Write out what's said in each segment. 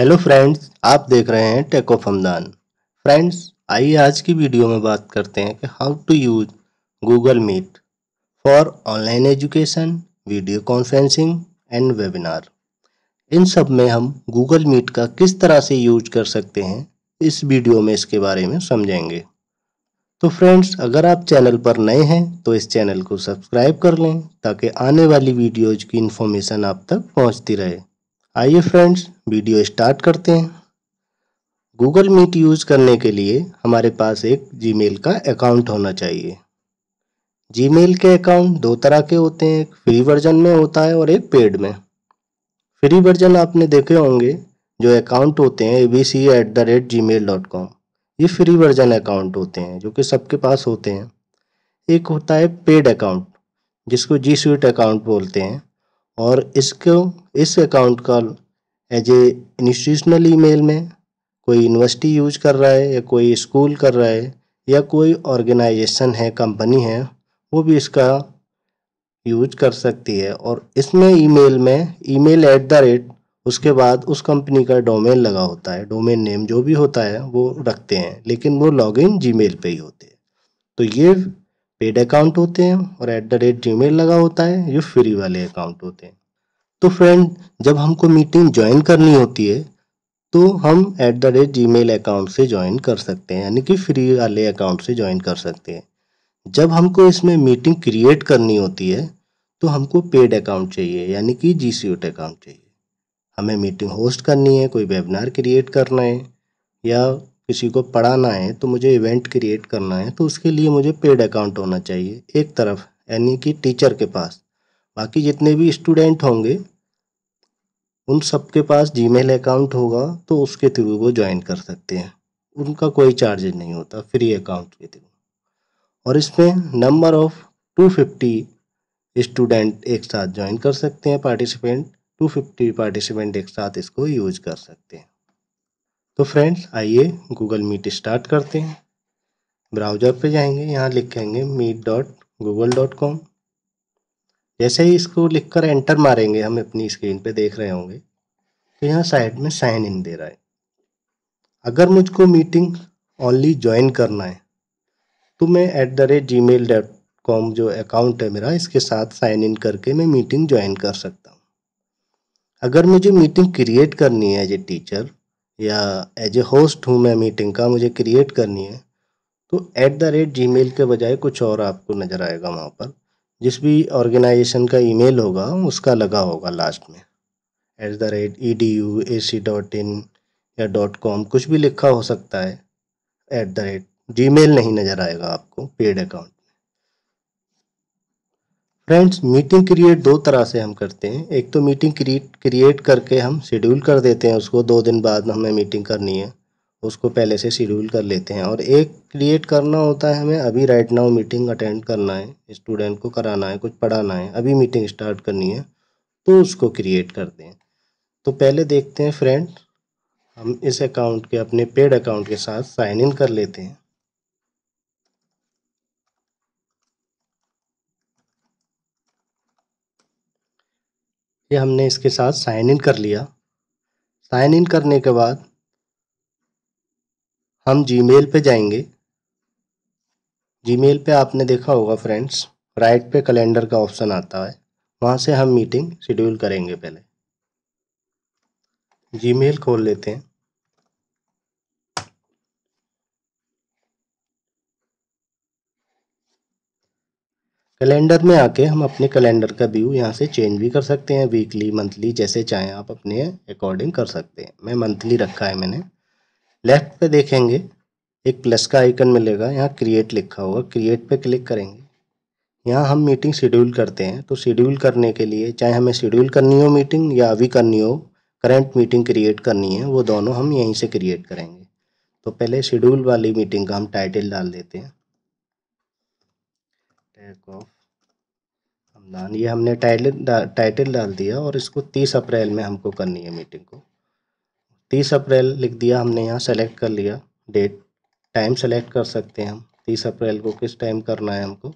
hello friends आप देख रहे हैं टेक ऑफ हमदान फ्रेंड्स आइए आज की वीडियो में बात करते हैं कि how to use Google Meet for online education video conferencing and webinar इन सब में हम गूगल मीट का किस तरह से यूज कर सकते हैं इस वीडियो में इसके बारे में समझेंगे तो फ्रेंड्स अगर आप चैनल पर नए हैं तो इस चैनल को सब्सक्राइब कर लें ताकि आने वाली वीडियोज की इन्फॉर्मेशन आप तक पहुँचती रहे आइए फ्रेंड्स वीडियो स्टार्ट करते हैं गूगल मीट यूज़ करने के लिए हमारे पास एक जीमेल का अकाउंट होना चाहिए जीमेल के अकाउंट दो तरह के होते हैं एक फ्री वर्जन में होता है और एक पेड में फ्री वर्जन आपने देखे होंगे जो अकाउंट होते हैं A B C at the rate Gmail dot com ये फ्री वर्जन अकाउंट होते हैं जो कि सबके पास होते हैं एक होता है पेड अकाउंट जिसको जी स्वीट अकाउंट बोलते हैं और इसको इस अकाउंट का एज ए इंस्टीट्यूशनल ईमेल में कोई यूनिवर्सिटी यूज कर रहा है या कोई स्कूल कर रहा है या कोई ऑर्गेनाइजेशन है कंपनी है वो भी इसका यूज कर सकती है और इसमें ईमेल में ईमेल एट द रेट उसके बाद उस कंपनी का डोमेन लगा होता है डोमेन नेम जो भी होता है वो रखते हैं लेकिन वो लॉगिन जीमेल पे ही होते हैं तो ये पेड अकाउंट होते हैं और एट द रेट जी लगा होता है जो फ्री वाले अकाउंट होते हैं तो फ्रेंड जब हमको मीटिंग ज्वाइन करनी होती है तो हम at the rate G account से ज्वाइन कर सकते हैं यानी कि फ्री वाले अकाउंट से ज्वाइन कर सकते हैं जब हमको इसमें मीटिंग क्रिएट करनी होती है तो हमको पेड अकाउंट चाहिए यानी कि जी अकाउंट चाहिए हमें मीटिंग होस्ट करनी है कोई वेबिनार क्रिएट करना है या किसी को पढ़ाना है तो मुझे इवेंट क्रिएट करना है तो उसके लिए मुझे पेड अकाउंट होना चाहिए एक तरफ यानी कि टीचर के पास बाकी जितने भी स्टूडेंट होंगे उन सब के पास जीमेल अकाउंट होगा तो उसके थ्रू वो ज्वाइन कर सकते हैं उनका कोई चार्जेज नहीं होता फ्री अकाउंट के थ्रू और इसमें नंबर ऑफ 250 स्टूडेंट एक साथ ज्वाइन कर सकते हैं पार्टिसिपेंट 250 पार्टिसिपेंट एक साथ इसको यूज कर सकते हैं तो फ्रेंड्स आइए गूगल मीट स्टार्ट करते हैं ब्राउज़र पे जाएंगे यहाँ लिखेंगे meet dot Google dot com जैसे ही इसको लिखकर एंटर मारेंगे हम अपनी स्क्रीन पे देख रहे होंगे तो यहाँ साइड में साइन इन दे रहा है अगर मुझको मीटिंग ओनली ज्वाइन करना है तो मैं at the rate Gmail dot com जो अकाउंट है मेरा इसके साथ साइन इन करके मैं मीटिंग ज्वाइन कर सकता हूँ अगर मुझे मीटिंग क्रिएट करनी है एज ए टीचर या एज ए होस्ट हूँ मैं मीटिंग का मुझे क्रिएट करनी है तो at the rate Gmail के बजाय कुछ और आपको नज़र आएगा वहाँ पर जिस भी ऑर्गेनाइजेशन का ईमेल होगा उसका लगा होगा लास्ट में at the rate E D U A C dot in या डॉट कॉम कुछ भी लिखा हो सकता है at the rate Gmail नहीं नज़र आएगा आपको paid account friends meeting create दो तरह से हम करते हैं एक तो मीटिंग क्रिएट क्रिएट करके हम शेड्यूल कर देते हैं उसको दो दिन बाद हमें मीटिंग करनी है उसको पहले से शेड्यूल कर लेते हैं और एक क्रिएट करना होता है हमें अभी राइट नाउ मीटिंग अटेंड करना है स्टूडेंट को कराना है कुछ पढ़ाना है अभी मीटिंग स्टार्ट करनी है तो उसको क्रिएट करते हैं तो पहले देखते हैं फ्रेंड हम इस अकाउंट के अपने पेड अकाउंट के साथ साइन इन कर लेते हैं ये हमने इसके साथ साइन इन कर लिया साइन इन करने के बाद हम जीमेल पे जाएंगे जीमेल पे आपने देखा होगा फ्रेंड्स राइट पे कैलेंडर का ऑप्शन आता है वहाँ से हम मीटिंग शेड्यूल करेंगे पहले जीमेल खोल लेते हैं कैलेंडर में आके हम अपने कैलेंडर का व्यू यहाँ से चेंज भी कर सकते हैं वीकली मंथली जैसे चाहें आप अपने अकॉर्डिंग कर सकते हैं मैं मंथली रखा है मैंने लेफ्ट पे देखेंगे एक प्लस का आइकन मिलेगा यहाँ क्रिएट लिखा होगा क्रिएट पे क्लिक करेंगे यहाँ हम मीटिंग शेड्यूल करते हैं तो शेड्यूल करने के लिए चाहे हमें शेड्यूल करनी हो मीटिंग या अभी करनी हो करेंट मीटिंग क्रिएट करनी है वो दोनों हम यहीं से क्रिएट करेंगे तो पहले शेड्यूल वाली मीटिंग का हम टाइटल डाल देते हैं एक ऑफ हमदान ये हमने टाइटल टाइटल डाल दिया और इसको तीस अप्रैल में हमको करनी है मीटिंग को तीस अप्रैल लिख दिया हमने यहाँ सेलेक्ट कर लिया डेट टाइम सेलेक्ट कर सकते हैं हम तीस अप्रैल को किस टाइम करना है हमको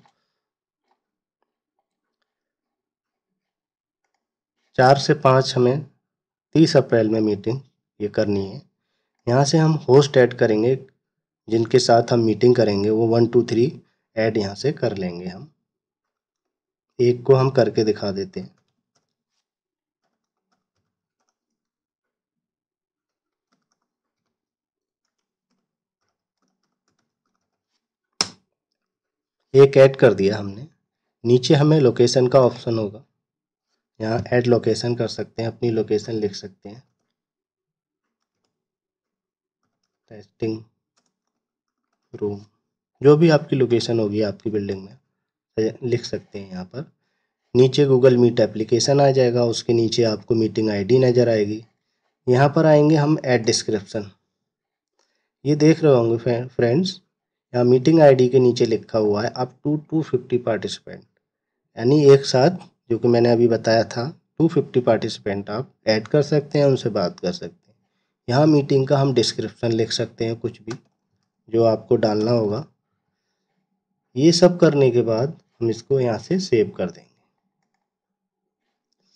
चार से पाँच हमें तीस अप्रैल में मीटिंग ये करनी है यहाँ से हम होस्ट ऐड करेंगे जिनके साथ हम मीटिंग करेंगे वो वन टू थ्री ऐड यहाँ से कर लेंगे हम एक को हम करके दिखा देते हैं एक ऐड कर दिया हमने नीचे हमें लोकेशन का ऑप्शन होगा यहाँ ऐड लोकेशन कर सकते हैं अपनी लोकेशन लिख सकते हैं टेस्टिंग रूम जो भी आपकी लोकेशन होगी आपकी बिल्डिंग में लिख सकते हैं यहाँ पर नीचे गूगल मीट एप्लीकेशन आ जाएगा उसके नीचे आपको मीटिंग आईडी नज़र आएगी यहाँ पर आएंगे हम ऐड डिस्क्रिप्शन ये देख रहे होंगे फ्रेंड्स यहाँ मीटिंग आईडी के नीचे लिखा हुआ है up to two fifty participant यानी एक साथ जो कि मैंने अभी बताया था टू फिफ्टी पार्टिसिपेंट आप ऐड कर सकते हैं उनसे बात कर सकते हैं यहाँ मीटिंग का हम डिस्क्रिप्शन लिख सकते हैं कुछ भी जो आपको डालना होगा ये सब करने के बाद हम इसको यहाँ से सेव कर देंगे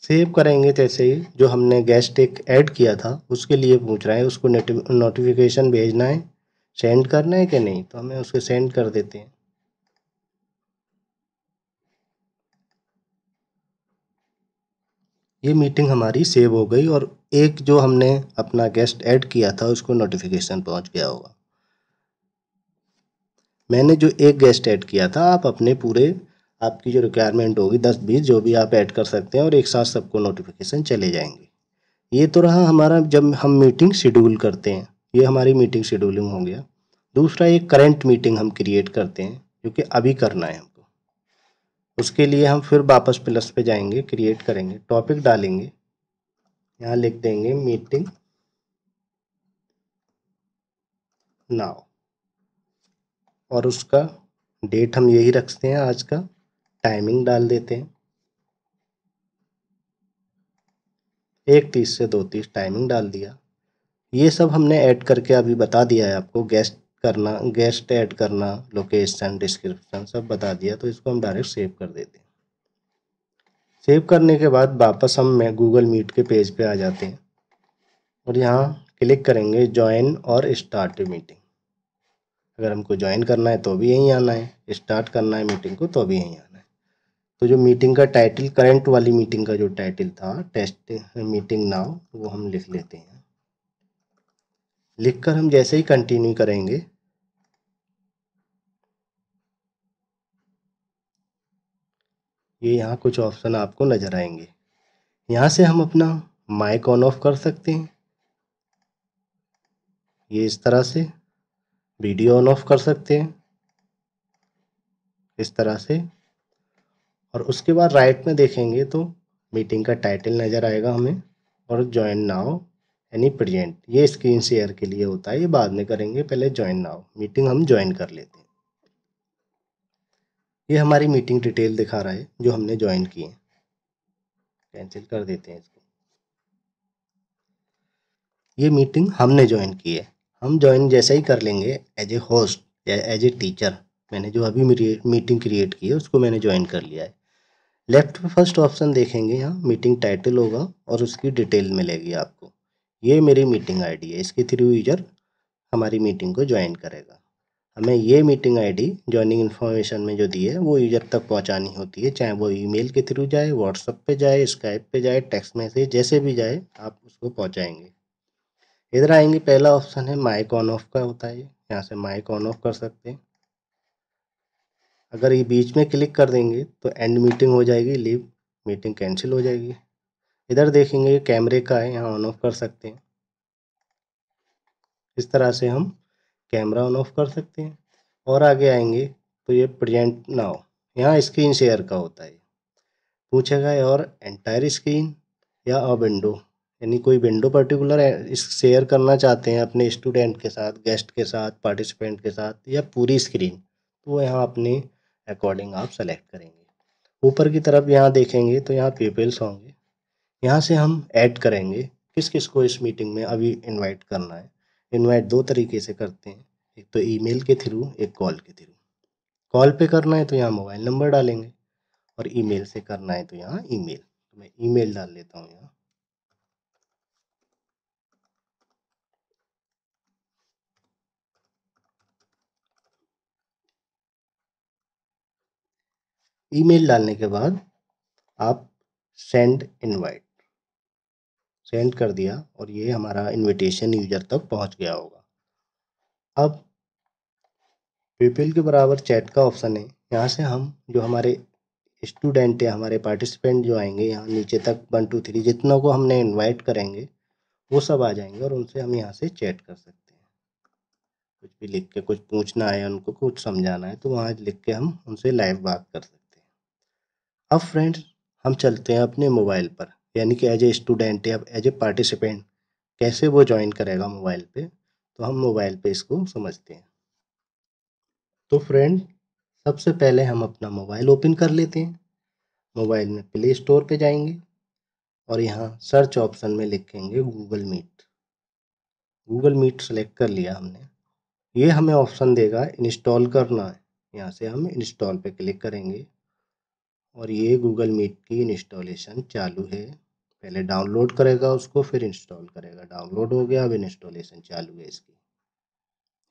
सेव करेंगे जैसे ही जो हमने गैस टेक ऐड किया था उसके लिए पूछ रहा है उसको नोटिफिकेशन भेजना है सेंड करना है कि नहीं तो हमें उसको सेंड कर देते हैं ये मीटिंग हमारी सेव हो गई और एक जो हमने अपना गेस्ट ऐड किया था उसको नोटिफिकेशन पहुंच गया होगा मैंने जो एक गेस्ट ऐड किया था आप अपने पूरे आपकी जो रिक्वायरमेंट होगी दस बीस जो भी आप ऐड कर सकते हैं और एक साथ सबको नोटिफिकेशन चले जाएंगे ये तो रहा हमारा जब हम मीटिंग शेड्यूल करते हैं ये हमारी मीटिंग शेड्यूलिंग हो गया दूसरा एक करेंट मीटिंग हम क्रिएट करते हैं जो कि अभी करना है हमको उसके लिए हम फिर वापस प्लस पे जाएंगे क्रिएट करेंगे टॉपिक डालेंगे यहाँ लिख देंगे मीटिंग नाउ और उसका डेट हम यही रखते हैं आज का टाइमिंग डाल देते हैं एक तीस से दो तीस टाइमिंग डाल दिया ये सब हमने ऐड करके अभी बता दिया है आपको गेस्ट करना गेस्ट ऐड करना लोकेशन डिस्क्रिप्शन सब बता दिया तो इसको हम डायरेक्ट सेव कर देते हैं सेव करने के बाद वापस हम मैं गूगल मीट के पेज पे आ जाते हैं और यहाँ क्लिक करेंगे ज्वाइन और स्टार्ट मीटिंग अगर हमको ज्वाइन करना है तो भी यहीं आना है स्टार्ट करना है मीटिंग को तो भी यहीं आना है तो जो मीटिंग का टाइटल करंट वाली मीटिंग का जो टाइटल था टेस्ट मीटिंग नाउ वो हम लिख लेते हैं लिखकर हम जैसे ही कंटिन्यू करेंगे ये यहाँ कुछ ऑप्शन आपको नज़र आएंगे यहाँ से हम अपना माइक ऑन ऑफ कर सकते हैं ये इस तरह से वीडियो ऑन ऑफ कर सकते हैं इस तरह से और उसके बाद राइट में देखेंगे तो मीटिंग का टाइटल नज़र आएगा हमें और ज्वाइन नाउ यानी प्रेजेंट ये स्क्रीन शेयर के लिए होता है ये बाद में करेंगे पहले ज्वाइन नाउ मीटिंग हम ज्वाइन कर लेते हैं ये हमारी मीटिंग डिटेल दिखा रहा है जो हमने ज्वाइन की है कैंसिल कर देते हैं इसको ये मीटिंग हमने ज्वाइन की है हम ज्वाइन जैसे ही कर लेंगे एज ए होस्ट या एज ए टीचर मैंने जो अभी मेरी मीटिंग क्रिएट की है उसको मैंने ज्वाइन कर लिया है लेफ्ट पे फर्स्ट ऑप्शन देखेंगे यहाँ मीटिंग टाइटल होगा और उसकी डिटेल मिलेगी आपको ये मेरी मीटिंग आईडी है इसके थ्रू यूजर हमारी मीटिंग को ज्वाइन करेगा हमें ये मीटिंग आईडी ज्वाइनिंग इन्फॉर्मेशन में जो दी है वो यूजर तक पहुँचानी होती है चाहे वो ईमेल के थ्रू जाए व्हाट्सअप पे जाए स्काइप पे जाए टेक्स्ट मैसेज जैसे भी जाए आप उसको पहुँचाएंगे इधर आएंगे पहला ऑप्शन है माइक ऑन ऑफ का होता है यहाँ से माइक ऑन ऑफ कर सकते हैं अगर ये बीच में क्लिक कर देंगे तो एंड मीटिंग हो जाएगी लीव मीटिंग कैंसिल हो जाएगी इधर देखेंगे कैमरे का है यहाँ ऑन ऑफ कर सकते हैं इस तरह से हम कैमरा ऑन ऑफ कर सकते हैं और आगे आएंगे तो ये प्रजेंट नाव यहाँ स्क्रीन शेयर का होता है पूछेगा और एंटायर स्क्रीन या अ विंडो यानी कोई विंडो पर्टिकुलर शेयर करना चाहते हैं अपने स्टूडेंट के साथ गेस्ट के साथ पार्टिसिपेंट के साथ या पूरी स्क्रीन तो वो यहाँ अपने अकॉर्डिंग आप सेलेक्ट करेंगे ऊपर की तरफ यहाँ देखेंगे तो यहाँ पीपल्स होंगे यहाँ से हम ऐड करेंगे किस किस को इस मीटिंग में अभी इन्वाइट करना है इन्वाइट दो तरीके से करते हैं एक तो ई के थ्रू एक कॉल के थ्रू कॉल पर करना है तो यहाँ मोबाइल नंबर डालेंगे और ई से करना है तो यहाँ ई तो मैं ई डाल लेता हूँ यहाँ ईमेल डालने के बाद आप सेंड इनवाइट सेंड कर दिया और ये हमारा इनविटेशन यूजर तक पहुंच गया होगा अब पीपल के बराबर चैट का ऑप्शन है यहाँ से हम जो हमारे स्टूडेंट या हमारे पार्टिसिपेंट जो आएंगे यहाँ नीचे तक वन टू थ्री जितना को हमने इनवाइट करेंगे वो सब आ जाएंगे और उनसे हम यहाँ से चैट कर सकते हैं कुछ भी लिख के कुछ पूछना है उनको कुछ समझाना है तो वहाँ लिख के हम उनसे लाइव बात कर सकते हैं अब फ्रेंड हम चलते हैं अपने मोबाइल पर यानी कि एज ए स्टूडेंट या एज ए पार्टिसिपेंट कैसे वो ज्वाइन करेगा मोबाइल पे तो हम मोबाइल पे इसको समझते हैं तो फ्रेंड सबसे पहले हम अपना मोबाइल ओपन कर लेते हैं मोबाइल में प्ले स्टोर पे जाएंगे और यहाँ सर्च ऑप्शन में लिखेंगे Google meet Google meet select कर लिया हमने ये हमें ऑप्शन देगा इंस्टॉल करना है यहाँ से हम इंस्टॉल पे क्लिक करेंगे और ये गूगल मीट की इंस्टॉलेशन चालू है पहले डाउनलोड करेगा उसको फिर इंस्टॉल करेगा डाउनलोड हो गया अब इंस्टॉलेशन चालू है इसकी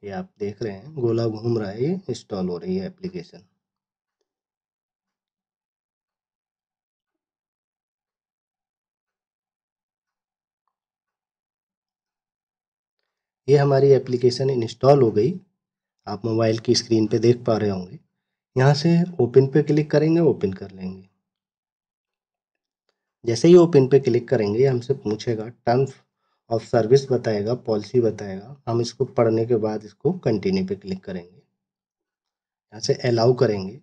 ये आप देख रहे हैं गोला घूम रहा है ये इंस्टॉल हो रही है एप्लीकेशन ये हमारी एप्लीकेशन इंस्टॉल हो गई आप मोबाइल की स्क्रीन पे देख पा रहे होंगे यहाँ से ओपन पे क्लिक करेंगे ओपन कर लेंगे जैसे ही ओपन पे क्लिक करेंगे हमसे पूछेगा टर्म्स ऑफ सर्विस बताएगा पॉलिसी बताएगा हम इसको पढ़ने के बाद इसको कंटिन्यू पे क्लिक करेंगे यहाँ से अलाउ करेंगे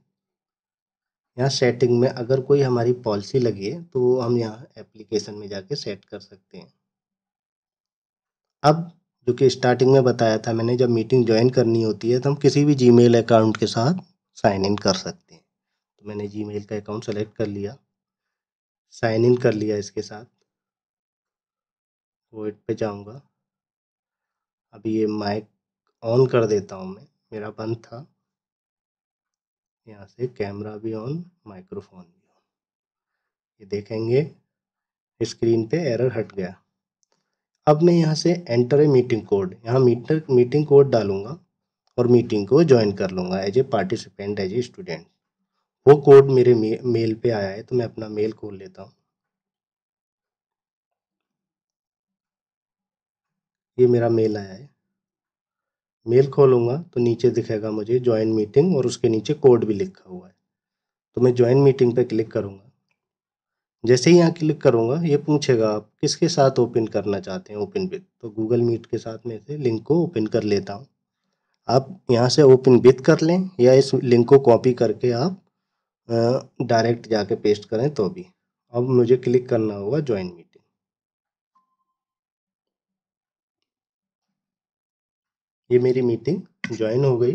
यहाँ सेटिंग में अगर कोई हमारी पॉलिसी लगी है तो हम यहाँ एप्लीकेशन में जाके सेट कर सकते हैं अब जो कि स्टार्टिंग में बताया था मैंने जब मीटिंग ज्वाइन करनी होती है तो हम किसी भी जीमेल अकाउंट के साथ साइन इन कर सकते हैं तो मैंने जी का अकाउंट सेलेक्ट कर लिया साइन इन कर लिया इसके साथ वोट पे जाऊंगा अभी ये माइक ऑन कर देता हूँ मैं मेरा बंद था यहाँ से कैमरा भी ऑन माइक्रोफोन भी ऑन ये देखेंगे स्क्रीन पे एरर हट गया अब मैं यहाँ से एंटर ए मीटिंग कोड यहाँ मीटर मीटिंग कोड डालूंगा और मीटिंग को ज्वाइन कर लूँगा as a participant as a student वो कोड मेरे मे, मेल पे आया है तो मैं अपना मेल खोल लेता हूँ ये मेरा मेल आया है मेल खोलूँगा तो नीचे दिखेगा मुझे ज्वाइन मीटिंग और उसके नीचे कोड भी लिखा हुआ है तो मैं ज्वाइन मीटिंग पे क्लिक करूँगा जैसे ही यहाँ क्लिक करूँगा ये पूछेगा आप किसके साथ ओपन करना चाहते हैं ओपन पे तो गूगल मीट के साथ में से लिंक को ओपन कर लेता हूँ आप यहाँ से ओपन विथ कर लें या इस लिंक को कॉपी करके आप डायरेक्ट जाके पेस्ट करें तो भी अब मुझे क्लिक करना होगा ज्वाइन मीटिंग ये मेरी मीटिंग ज्वाइन हो गई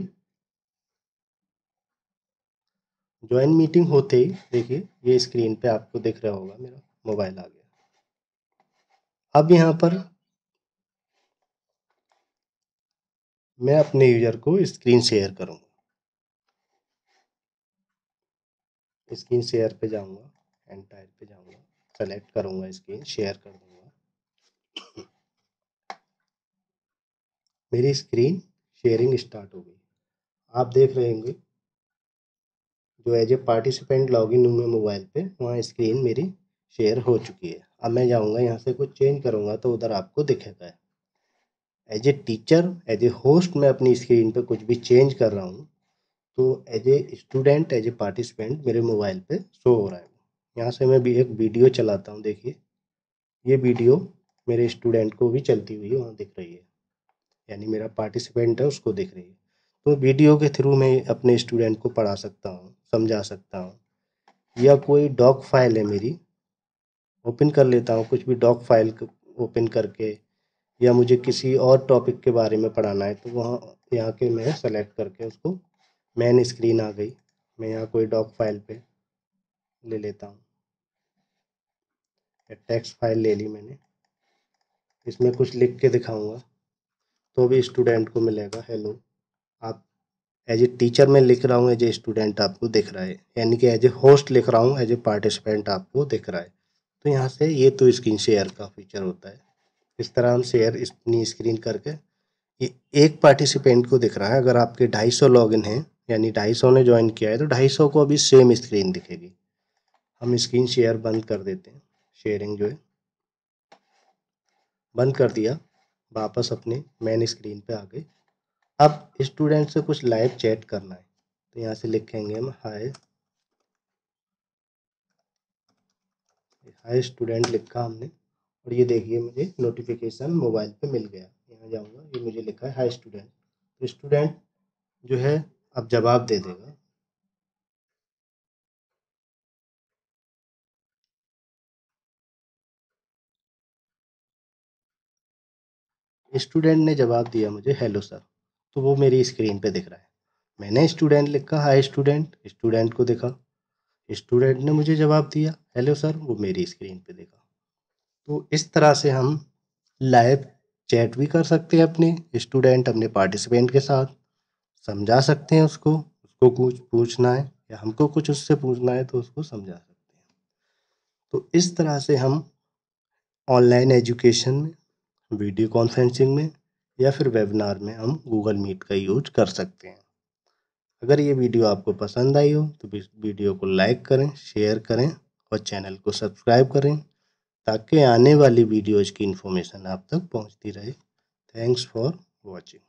ज्वाइन मीटिंग होते ही देखिए ये स्क्रीन पे आपको दिख रहा होगा मेरा मोबाइल आ गया अब यहाँ पर मैं अपने यूज़र को स्क्रीन शेयर करूँगा स्क्रीन शेयर पे जाऊँगा एंटायर पे जाऊँगा सेलेक्ट करूँगा स्क्रीन शेयर कर दूंगा मेरी स्क्रीन शेयरिंग स्टार्ट हो गई आप देख रहे होंगे जो as a participant login in हुए मोबाइल पे वहाँ स्क्रीन मेरी शेयर हो चुकी है अब मैं जाऊँगा यहाँ से कुछ चेंज करूँगा तो उधर आपको दिखेगा as a teacher as a host मैं अपनी स्क्रीन पे कुछ भी चेंज कर रहा हूँ तो as a student as a participant मेरे मोबाइल पे शो हो रहा है यहाँ से मैं भी एक वीडियो चलाता हूँ देखिए ये वीडियो मेरे स्टूडेंट को भी चलती हुई वहाँ दिख रही है यानी मेरा पार्टिसिपेंट है उसको दिख रही है तो वीडियो के थ्रू मैं अपने स्टूडेंट को पढ़ा सकता हूँ समझा सकता हूँ या कोई डॉक फाइल है मेरी ओपन कर लेता हूँ कुछ भी डॉक फाइल ओपन करके या मुझे किसी और टॉपिक के बारे में पढ़ाना है तो वहाँ यहाँ के मैं सेलेक्ट करके उसको मेन स्क्रीन आ गई मैं यहाँ कोई डॉक फाइल पे ले लेता हूँ टेक्स्ट फाइल ले ली मैंने इसमें कुछ लिख के दिखाऊंगा तो भी स्टूडेंट को मिलेगा हेलो आप एज ए टीचर मैं लिख रहा हूँ एज ए स्टूडेंट आपको दिख रहा है यानी कि एज ए होस्ट लिख रहा हूँ एज ए पार्टिसिपेंट आपको दिख रहा है तो यहाँ से ये तो स्क्रीन शेयर का फीचर होता है इस तरह हम शेयर अपनी स्क्रीन करके ये एक पार्टिसिपेंट को दिख रहा है अगर आपके 250 इन हैं यानी 250 ने ज्वाइन किया है तो 250 को अभी सेम स्क्रीन दिखेगी हम स्क्रीन शेयर बंद कर देते हैं शेयरिंग जो है बंद कर दिया वापस अपने मेन स्क्रीन पे आ गए अब स्टूडेंट से कुछ लाइव चैट करना है तो यहाँ से लिखेंगे हम हाय हाय स्टूडेंट लिखा हमने और ये देखिए मुझे नोटिफिकेशन मोबाइल पे मिल गया यहाँ जाऊँगा ये मुझे लिखा है हाई स्टूडेंट तो स्टूडेंट जो है अब जवाब दे देगा स्टूडेंट ने जवाब दिया मुझे हेलो सर तो वो मेरी स्क्रीन पे दिख रहा है मैंने स्टूडेंट लिखा हाई स्टूडेंट स्टूडेंट को देखा स्टूडेंट ने मुझे जवाब दिया हेलो सर वो मेरी स्क्रीन पे देखा तो इस तरह से हम लाइव चैट भी कर सकते हैं अपने स्टूडेंट अपने पार्टिसिपेंट के साथ समझा सकते हैं उसको उसको कुछ पूछना है या हमको कुछ उससे पूछना है तो उसको समझा सकते हैं तो इस तरह से हम ऑनलाइन एजुकेशन में वीडियो कॉन्फ्रेंसिंग में या फिर वेबिनार में हम गूगल मीट का यूज कर सकते हैं अगर ये वीडियो आपको पसंद आई हो तो वीडियो को लाइक करें शेयर करें और चैनल को सब्सक्राइब करें ताकि आने वाली वीडियोज़ की इन्फॉर्मेशन आप तक पहुँचती रहे थैंक्स फॉर वॉचिंग